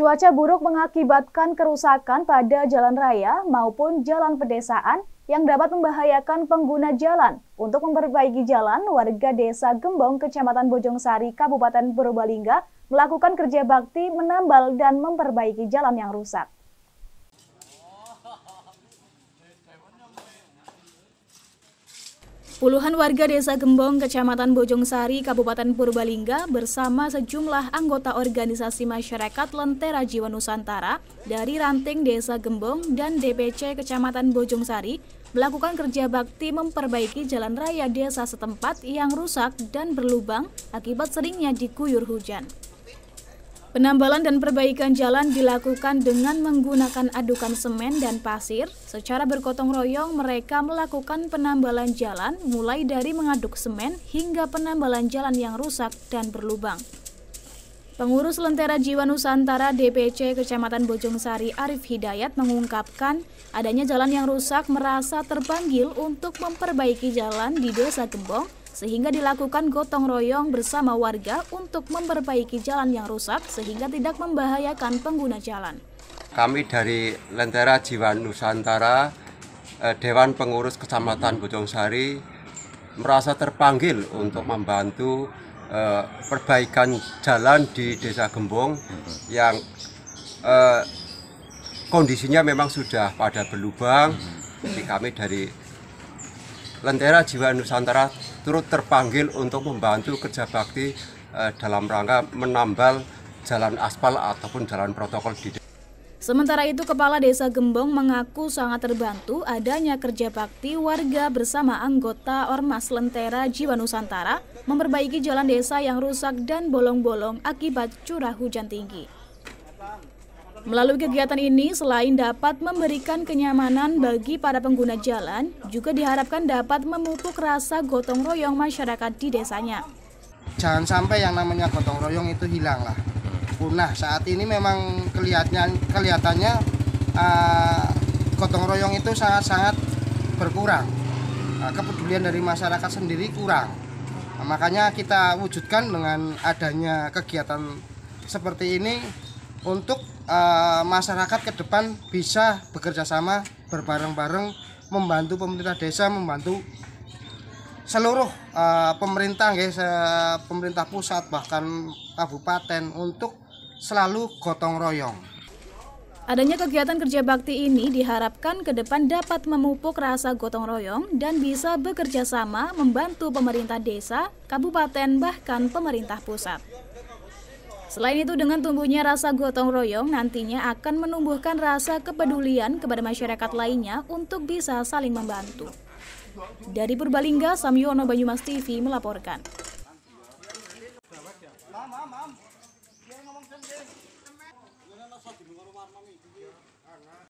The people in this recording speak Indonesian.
Cuaca buruk mengakibatkan kerusakan pada jalan raya maupun jalan pedesaan yang dapat membahayakan pengguna jalan. Untuk memperbaiki jalan, warga desa Gembong, Kecamatan Bojongsari, Kabupaten Purbalingga melakukan kerja bakti menambal dan memperbaiki jalan yang rusak. Puluhan warga Desa Gembong, Kecamatan Bojongsari, Kabupaten Purbalingga bersama sejumlah anggota organisasi masyarakat Lentera Jiwa Nusantara dari ranting Desa Gembong dan DPC Kecamatan Bojongsari melakukan kerja bakti memperbaiki jalan raya desa setempat yang rusak dan berlubang akibat seringnya diguyur hujan. Penambalan dan perbaikan jalan dilakukan dengan menggunakan adukan semen dan pasir. Secara bergotong royong, mereka melakukan penambalan jalan mulai dari mengaduk semen hingga penambalan jalan yang rusak dan berlubang. Pengurus Lentera Jiwa Nusantara DPC Kecamatan Bojongsari Arif Hidayat mengungkapkan adanya jalan yang rusak merasa terpanggil untuk memperbaiki jalan di Desa Gembong sehingga dilakukan gotong royong bersama warga untuk memperbaiki jalan yang rusak sehingga tidak membahayakan pengguna jalan. Kami dari Lentera Jiwa Nusantara, eh, Dewan Pengurus Kecamatan Bojong Sari merasa terpanggil untuk membantu eh, perbaikan jalan di Desa Gembong yang eh, kondisinya memang sudah pada berlubang. Jadi kami dari Lentera Jiwa Nusantara turut terpanggil untuk membantu kerja bakti eh, dalam rangka menambal jalan aspal ataupun jalan protokol di Sementara itu, Kepala Desa Gembong mengaku sangat terbantu adanya kerja bakti warga bersama anggota Ormas Lentera Jiwa Nusantara memperbaiki jalan desa yang rusak dan bolong-bolong akibat curah hujan tinggi. Melalui kegiatan ini, selain dapat memberikan kenyamanan bagi para pengguna jalan, juga diharapkan dapat memupuk rasa gotong royong masyarakat di desanya. Jangan sampai yang namanya gotong royong itu hilang lah, punah. Saat ini memang kelihatannya, kelihatannya uh, gotong royong itu sangat-sangat berkurang. Uh, kepedulian dari masyarakat sendiri kurang. Nah, makanya kita wujudkan dengan adanya kegiatan seperti ini untuk e, masyarakat ke depan bisa bekerja sama berbareng-bareng membantu pemerintah desa membantu seluruh e, pemerintah guys e, pemerintah pusat bahkan kabupaten untuk selalu gotong royong. Adanya kegiatan kerja bakti ini diharapkan ke depan dapat memupuk rasa gotong royong dan bisa bekerja sama membantu pemerintah desa, kabupaten, bahkan pemerintah pusat. Selain itu, dengan tumbuhnya rasa gotong royong nantinya akan menumbuhkan rasa kepedulian kepada masyarakat lainnya untuk bisa saling membantu. Dari Purbalingga, Samyono Banyumas TV melaporkan.